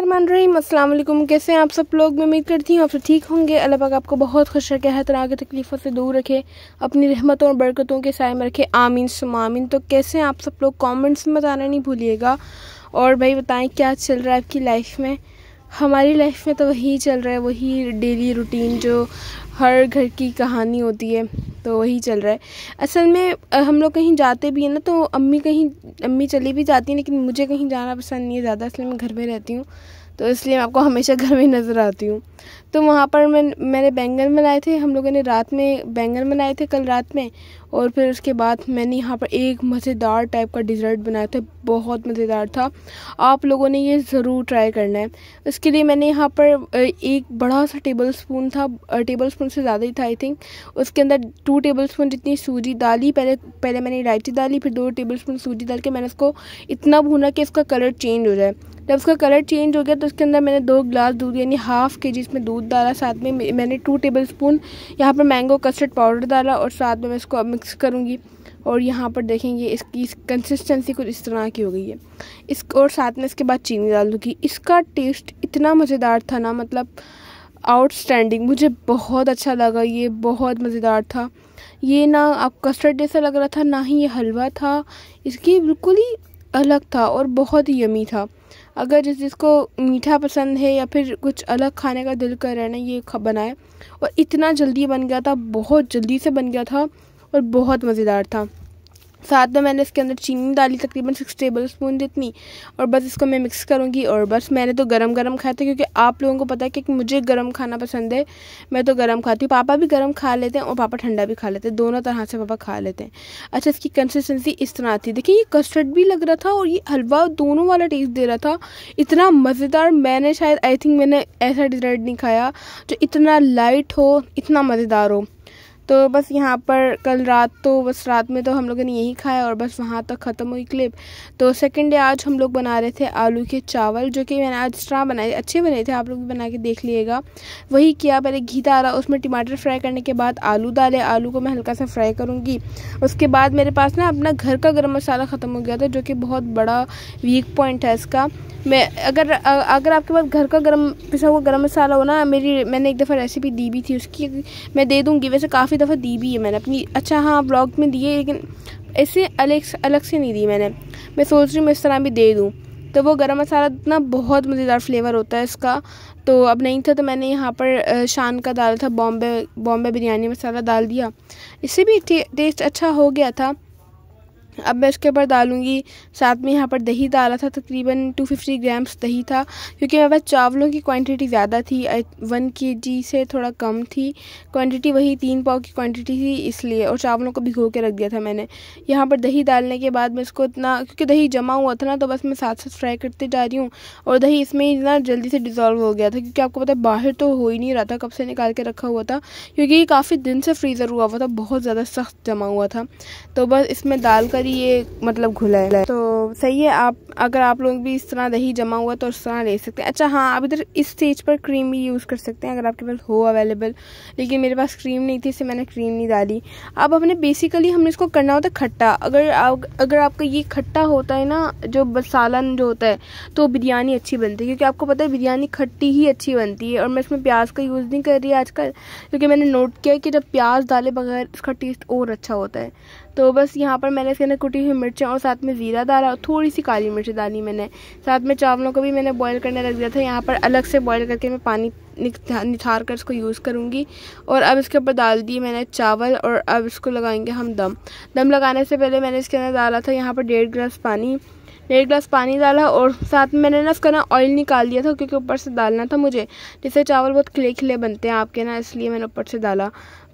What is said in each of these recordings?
रहीम अस्सलाम कैसे हैं आप सब लोग मैं उम्मीद करती हूँ आप सब ठीक होंगे अल्लाह पाक आपको बहुत खुश रखे हर तरह की तकलीफ़ों से दूर रखे अपनी रहमतों और बरकतों के साय में रखे आमीन सुमामीन तो कैसे हैं आप सब लोग कमेंट्स में बताना नहीं भूलिएगा और भाई बताएं क्या चल रहा है आपकी लाइफ में हमारी लाइफ में तो वही चल रहा है वही डेली रूटीन जो हर घर की कहानी होती है तो वही चल रहा है असल में हम लोग कहीं जाते भी हैं ना तो अम्मी कहीं अम्मी चली भी जाती हैं लेकिन मुझे कहीं जाना पसंद नहीं है ज़्यादा इसलिए मैं घर में रहती हूँ तो इसलिए मैं आपको हमेशा घर में नज़र आती हूँ तो वहाँ पर मैं मैंने बैंगन बनाए थे हम लोगों ने रात में बैंगन बनाए थे कल रात में और फिर उसके बाद मैंने यहाँ पर एक मज़ेदार टाइप का डिज़र्ट बनाया था बहुत मज़ेदार था आप लोगों ने ये ज़रूर ट्राई करना है उसके लिए मैंने यहाँ पर एक बड़ा सा टेबल स्पून था टेबल स्पून से ज़्यादा ही था आई थिंक उसके अंदर टू टेबल स्पून जितनी सूजी डाली पहले पहले मैंने इलायची डाली फिर दो टेबल स्पून सूजी डाल के मैंने उसको इतना भूना कि इसका कलर चेंज हो जाए जब उसका कलर चेंज हो गया तो उसके अंदर मैंने दो ग्लास दूध यानी हाफ़ के जी इसमें दूध दूध डाला साथ में मैंने टू टेबल स्पून यहाँ पर मैंगो कस्टर्ड पाउडर डाला और साथ में मैं इसको अब मिक्स करूँगी और यहाँ पर देखेंगे इसकी इस कंसिस्टेंसी कुछ इस तरह की हो गई है इस और साथ में इसके बाद चीनी डाल दूँगी इसका टेस्ट इतना मज़ेदार था ना मतलब आउटस्टैंडिंग मुझे बहुत अच्छा लगा ये बहुत मज़ेदार था ये ना आप कस्टर्ड जैसा लग रहा था ना ही ये हलवा था इसकी बिल्कुल ही अलग था और बहुत ही यमी था अगर जिस जिसको मीठा पसंद है या फिर कुछ अलग खाने का दिल कर रहा है ना ये बनाए और इतना जल्दी बन गया था बहुत जल्दी से बन गया था और बहुत मज़ेदार था साथ में मैंने इसके अंदर चीनी डाली तकरीबन सिक्स टेबल स्पून जितनी और बस इसको मैं मिक्स करूँगी और बस मैंने तो गरम गरम खाया था क्योंकि आप लोगों को पता है कि मुझे गरम खाना पसंद है मैं तो गरम खाती हूँ पापा भी गरम खा लेते हैं और पापा ठंडा भी खा लेते हैं दोनों तरह से पापा खा लेते हैं अच्छा इसकी कंसिस्टेंसी इस तरह आती देखिए ये कस्टर्ड भी लग रहा था और ये हलवा दोनों वाला टेस्ट दे रहा था इतना मज़ेदार मैंने शायद आई थिंक मैंने ऐसा डिज़र्ट नहीं खाया जो इतना लाइट हो इतना मज़ेदार हो तो बस यहाँ पर कल रात तो बस रात में तो हम लोगों ने यही खाया और बस वहाँ तक ख़त्म हुई क्लिप तो सेकेंड डे आज हम लोग बना रहे थे आलू के चावल जो कि मैंने आज स्ट्रा बनाए अच्छे बने थे आप लोग भी बना के देख लीजिएगा वही किया पहले घी डाला उसमें टमाटर फ्राई करने के बाद आलू डाले आलू को मैं हल्का सा फ्राई करूँगी उसके बाद मेरे पास ना अपना घर का गर्म मसाला ख़त्म हो गया था जो कि बहुत बड़ा वीक पॉइंट है इसका मैं अगर अगर आपके पास घर का गर्म पिसा हुआ गर्म मसाला हो ना मेरी मैंने एक दफ़ा रेसिपी दी भी थी उसकी मैं दे दूँगी वैसे काफ़ी दफ़ा दी भी है मैंने अपनी अच्छा हाँ ब्लॉग में दी है लेकिन ऐसे अलग अलग से नहीं दी मैंने मैं सोच रही हूँ मैं इस तरह भी दे दूँ तो वो गरम मसाला इतना बहुत मज़ेदार फ्लेवर होता है इसका तो अब नहीं था तो मैंने यहाँ पर शान का डाला था बॉम्बे बॉम्बे बिरयानी मसाला डाल दिया इससे भी टेस्ट अच्छा हो गया था अब मैं इसके ऊपर डालूंगी साथ में यहाँ पर दही डाला था तकरीबन टू फिफ्टी ग्राम्स दही था क्योंकि मेरे पास चावलों की क्वांटिटी ज़्यादा थी वन के जी से थोड़ा कम थी क्वांटिटी वही तीन पाव की क्वांटिटी थी इसलिए और चावलों को भिगो के रख दिया था मैंने यहाँ पर दही डालने के बाद मैं इसको इतना क्योंकि दही जमा हुआ था ना तो बस मैं साथ साथ फ्राई करते जा रही हूँ और दही इसमें इतना जल्दी से डिज़ोल्व हो गया था क्योंकि आपको पता है बाहर तो हो ही नहीं रहा था कब से निकाल के रखा हुआ था क्योंकि ये काफ़ी दिन से फ्रीज़र हुआ हुआ था बहुत ज़्यादा सख्त जमा हुआ था तो बस इसमें डाल कर ही ये मतलब घुला है तो सही है आप अगर आप लोग भी इस तरह दही जमा हुआ तो उस तरह ले सकते हैं अच्छा हाँ आप इधर इस स्टेज पर क्रीम भी यूज़ कर सकते हैं अगर आपके पास हो अवेलेबल लेकिन मेरे पास क्रीम नहीं थी इसे मैंने क्रीम नहीं डाली अब हमने बेसिकली हमने इसको करना होता है खट्टा अगर आप अगर आपका ये खट्टा होता है ना जो सालन जो होता है तो बिरयानी अच्छी बनती है क्योंकि आपको पता है बिरयानी खट्टी ही अच्छी बनती है और मैं इसमें प्याज का यूज़ नहीं कर रही आजकल क्योंकि मैंने नोट किया कि जब प्याज डाले बगैर इसका टेस्ट और अच्छा होता है तो बस यहाँ पर मैंने इसके अंदर कुटी हुई मिर्चें और साथ में ज़ीरा डाला और थोड़ी सी काली मिर्च डाली मैंने साथ में चावलों को भी मैंने बॉयल करने रख दिया था यहाँ पर अलग से बॉयल करके मैं पानी निथार कर इसको यूज़ करूँगी और अब इसके ऊपर डाल दिए मैंने चावल और अब इसको लगाएंगे हम दम दम लगाने से पहले मैंने इसके अंदर डाला था यहाँ पर डेढ़ गिलास पानी डेढ़ गिलास पानी डाला और साथ में मैंने ना इसका ना ऑयल निकाल दिया था क्योंकि ऊपर से डालना था मुझे जिससे चावल बहुत खिले खिले बनते हैं आपके ना इसलिए मैंने ऊपर से डाला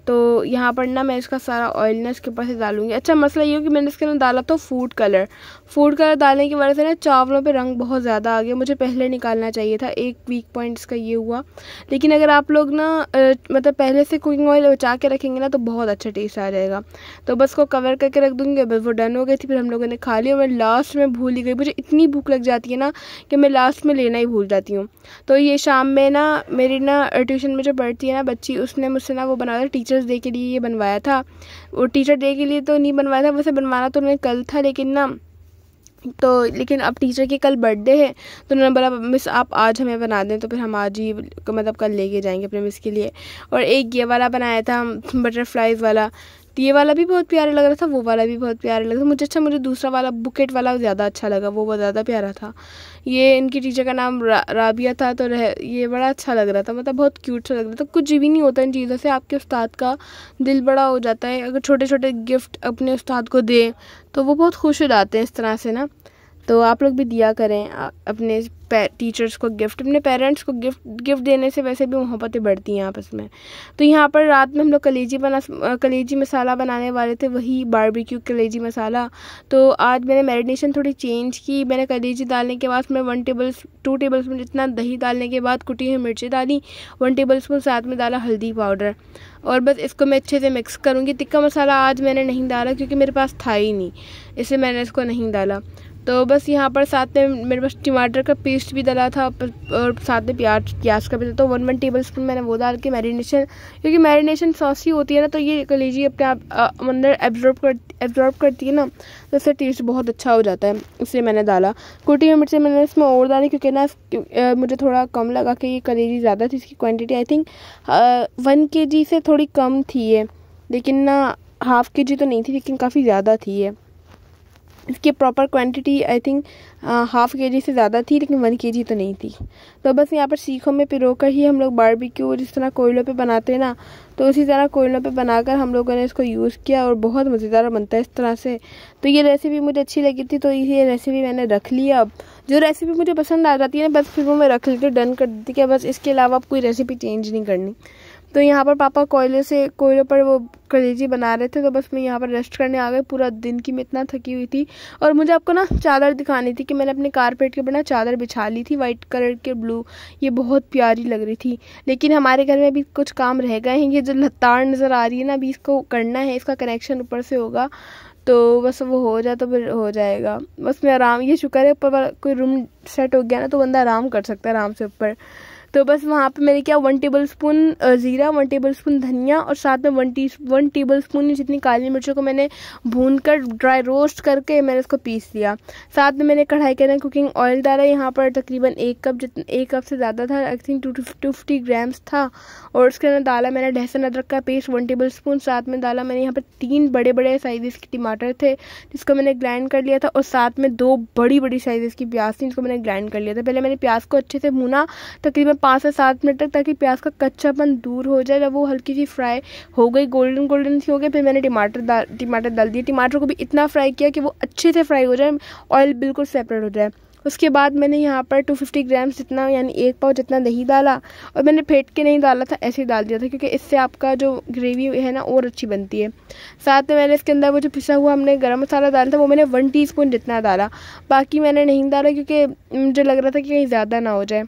तो यहाँ पर ना मैं इसका सारा ऑयल ना इसके ऊपर से डालूंगी अच्छा मसला ये हो कि मैंने इसके अंदर डाला तो फूड कलर फूड कलर डालने की वजह से ना चावलों पे रंग बहुत ज़्यादा आ गया मुझे पहले निकालना चाहिए था एक वीक पॉइंट इसका ये हुआ लेकिन अगर आप लोग ना मतलब पहले से कुकिंग ऑयल बचा के रखेंगे ना तो बहुत अच्छा टेस्ट आ जाएगा तो बस को कवर करके रख दूँगी बस वो डन हो गई थी फिर हम लोगों ने खा ली और लास्ट में भूल ही गई मुझे इतनी भूख लग जाती है ना कि मैं लास्ट में लेना ही भूल जाती हूँ तो ये शाम में ना मेरी ना ट्यूशन में जो पढ़ती है ना बच्ची उसने मुझसे ना वो बना टीचर टीचर्स डे के लिए ये बनवाया था वो टीचर डे के लिए तो नहीं बनवाया था वैसे बनवाना तो उन्होंने कल था लेकिन ना तो लेकिन अब टीचर के कल बर्थडे है तो उन्होंने बोला मिस आप आज हमें बना दें तो फिर हम आज ही मतलब कल लेके जाएंगे अपने मिस के लिए और एक ये वाला बनाया था बटरफ्लाइज़ वाला ये वाला भी बहुत प्यारा लग रहा था वो वाला भी बहुत प्यारा लग रहा था मुझे अच्छा मुझे दूसरा वाला बुकेट वाला ज़्यादा अच्छा लगा वो बहुत ज़्यादा प्यारा था ये इनकी टीचर का नाम रा, राबिया था तो रह ये बड़ा अच्छा लग रहा था मतलब बहुत क्यूट सा लग रहा था कुछ भी नहीं होता इन चीज़ों से आपके उस्ताद का दिल बड़ा हो जाता है अगर छोटे छोटे गिफ्ट अपने उस्ताद को दें तो वो बहुत खुश हो जाते हैं इस तरह से ना तो आप लोग भी दिया करें अपने टीचर्स को गिफ्ट अपने पेरेंट्स को गिफ्ट गिफ्ट देने से वैसे भी मोहब्बतें बढ़ती हैं आपस में तो यहाँ पर रात में हम लोग कलेजी बना कलेजी मसाला बनाने वाले थे वही बारबेक्यू कलेजी मसाला तो आज मैंने मैरिनेशन थोड़ी चेंज की मैंने कलेजी डालने के बाद मैं one table two tablespoon जितना दही डालने के बाद कुटी हुई मिर्ची डाली वन टेबल स्पून साथ में डाला हल्दी पाउडर और बस इसको मैं अच्छे से मिक्स करूँगी टिक्का मसाला आज मैंने नहीं डाला क्योंकि मेरे पास था ही नहीं इसलिए मैंने इसको नहीं डाला तो बस यहाँ पर साथ में मेरे पास टमाटर का पेस्ट भी डला था और साथ में प्याज प्याज का भी डला तो वन वन टेबल स्पून मैंने वो डाल के मैरिनेशन क्योंकि मैरिनेशन सॉस ही होती है ना तो ये कलेजी अपने आप अंदर एब्जॉर्ब कर एब्जॉर्ब करती है ना तो इससे टेस्ट बहुत अच्छा हो जाता है इसलिए मैंने डाला कुटी मिर्च मैंने इसमें और डाली क्योंकि ना मुझे थोड़ा कम लगा कि ये कलेजी ज़्यादा थी इसकी क्वान्टिटी आई थिंक वन के जी से थोड़ी कम थी ये लेकिन ना हाफ़ के जी तो नहीं थी लेकिन काफ़ी ज़्यादा थी ये इसकी proper quantity I think half K G से ज़्यादा थी लेकिन वन के जी तो नहीं थी तो बस यहाँ पर सीखों में पिरो कर ही हम लोग बारबेक्यू जिस तरह कोयलों पे बनाते हैं ना तो उसी तरह कोयलों पे बनाकर हम लोगों ने इसको यूज़ किया और बहुत मज़ेदार बनता है इस तरह से तो ये रेसिपी मुझे अच्छी लगी थी तो ये रेसिपी मैंने रख ली अब जो रेसिपी मुझे पसंद आ जाती है ना बस फिर वो मैं रख लेती हूँ डन कर देती क्या बस इसके अलावा अब कोई रेसिपी चेंज नहीं करनी तो यहाँ पर पापा कोयले से कोयले पर वो कलेजी बना रहे थे तो बस मैं यहाँ पर रेस्ट करने आ गई पूरा दिन की मैं इतना थकी हुई थी और मुझे आपको ना चादर दिखानी थी कि मैंने अपने कारपेट के ऊपर ना चादर बिछा ली थी वाइट कलर के ब्लू ये बहुत प्यारी लग रही थी लेकिन हमारे घर में अभी कुछ काम रह गए हैं ये जो लताड़ नज़र आ रही है ना अभी इसको करना है इसका कनेक्शन ऊपर से होगा तो बस वो हो जाए तो फिर हो जाएगा बस मैं आराम ये शुक्र है ऊपर कोई रूम सेट हो गया ना तो बंदा आराम कर सकता है आराम से ऊपर तो बस वहाँ पे मैंने क्या वन टेबल स्पून ज़ीरा वन टेबल स्पून धनिया और साथ में one T one tablespoon जितनी काली मिर्चों को मैंने भून कर ड्राई रोस्ट करके मैंने उसको पीस दिया साथ में मैंने कढ़ाई के अंदर कुकिंग ऑयल डाला यहाँ पर तकरीबन एक कप जितना एक कप से ज़्यादा था I think two two fifty grams था और उसके अंदर डाला मैंने लहसुन अदरक का पेस्ट वन टेबल स्पून साथ में डाला मैंने यहाँ पर तीन बड़े बड़े साइज़ के टमाटर थे जिसको मैंने ग्राइंड कर लिया था और साथ में दो बड़ी बड़ी साइज़ की प्याज थी जिसको मैंने ग्राइंड कर लिया था पहले मैंने प्याज को अच्छे से भूना तकरीबन पाँच से सात मिनट तक ताकि प्याज का कच्चापन दूर हो जाए जब वो हल्की सी फ्राई हो गई गोल्डन गोल्डन सी हो गई फिर मैंने टमाटर डाल टमाटर डाल दिए टमाटर को भी इतना फ्राई किया कि वो अच्छे से फ्राई हो जाए ऑयल बिल्कुल सेपरेट हो जाए उसके बाद मैंने यहाँ पर 250 ग्राम्स जितना यानी एक पाव जितना दही डाला और मैंने फेंट के नहीं डाला था ऐसे ही डाल दिया था क्योंकि इससे आपका जो ग्रेवी है ना और अच्छी बनती है साथ में मैंने इसके अंदर वो जो पिसा हुआ हमने गरम मसाला डाला था वो मैंने वन टीस्पून जितना डाला बाकी मैंने नहीं डाला क्योंकि मुझे लग रहा था कि कहीं ज़्यादा ना हो जाए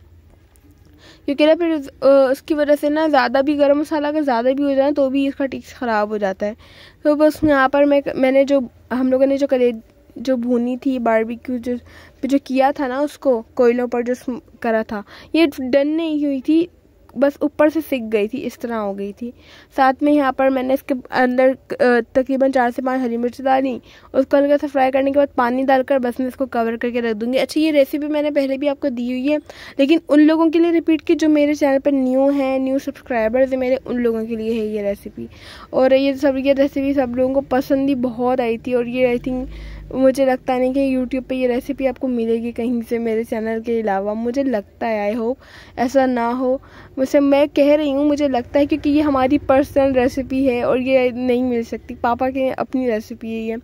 क्योंकि ना फिर उसकी वजह से ना ज़्यादा भी गर्म मसाला अगर ज़्यादा भी हो जाए तो भी इसका टेस्ट ख़राब हो जाता है तो बस यहाँ पर मैं मैंने जो हम लोगों ने जो करे जो भूनी थी बारबेक्यू जो जो किया था ना उसको कोयलों पर जो करा था ये डन नहीं हुई थी बस ऊपर से सिक गई थी इस तरह हो गई थी साथ में यहाँ पर मैंने इसके अंदर तकरीबन चार से पाँच हरी मिर्च डाली उसको हल्का सा फ्राई करने के बाद पानी डालकर बस मैं इसको कवर करके रख दूँगी अच्छा ये रेसिपी मैंने पहले भी आपको दी हुई है लेकिन उन लोगों के लिए रिपीट की जो मेरे चैनल पर न्यू हैं न्यू सब्सक्राइबर्स हैं मेरे उन लोगों के लिए है ये रेसिपी और ये सब ये रेसिपी सब लोगों को पसंद ही बहुत आई थी और ये आई थिंक मुझे लगता नहीं कि यूट्यूब पे ये रेसिपी आपको मिलेगी कहीं से मेरे चैनल के अलावा मुझे लगता है आई होप ऐसा ना हो वैसे मैं कह रही हूँ मुझे लगता है क्योंकि ये हमारी पर्सनल रेसिपी है और ये नहीं मिल सकती पापा के अपनी रेसिपी है ये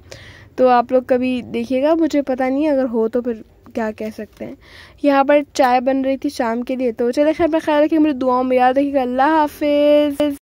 तो आप लोग कभी देखिएगा मुझे पता नहीं अगर हो तो फिर क्या कह सकते हैं यहाँ पर चाय बन रही थी शाम के लिए तो चले खैर मैं ख्याल रखिए मुझे दुआओं में याद रखिएगा अल्लाह हाफिज़